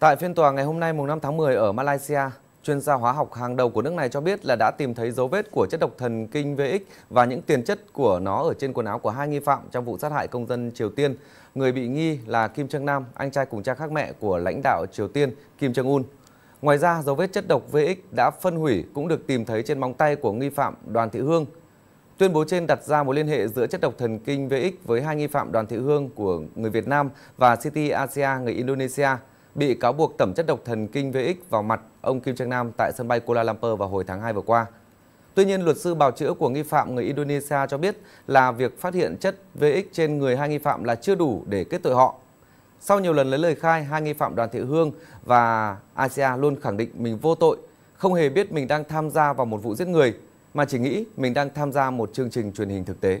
Tại phiên tòa ngày hôm nay mùng 5 tháng 10 ở Malaysia, chuyên gia hóa học hàng đầu của nước này cho biết là đã tìm thấy dấu vết của chất độc thần kinh VX và những tiền chất của nó ở trên quần áo của hai nghi phạm trong vụ sát hại công dân Triều Tiên. Người bị nghi là Kim Trương Nam, anh trai cùng cha khác mẹ của lãnh đạo Triều Tiên Kim Jong Un. Ngoài ra, dấu vết chất độc VX đã phân hủy cũng được tìm thấy trên móng tay của nghi phạm Đoàn Thị Hương. Tuyên bố trên đặt ra mối liên hệ giữa chất độc thần kinh VX với hai nghi phạm Đoàn Thị Hương của người Việt Nam và City Asia người Indonesia bị cáo buộc tẩm chất độc thần kinh VX vào mặt ông Kim Trang Nam tại sân bay Kuala Lumpur vào hồi tháng 2 vừa qua. Tuy nhiên, luật sư bào chữa của nghi phạm người Indonesia cho biết là việc phát hiện chất VX trên người hai nghi phạm là chưa đủ để kết tội họ. Sau nhiều lần lấy lời khai, hai nghi phạm Đoàn Thị Hương và Asia luôn khẳng định mình vô tội, không hề biết mình đang tham gia vào một vụ giết người, mà chỉ nghĩ mình đang tham gia một chương trình truyền hình thực tế.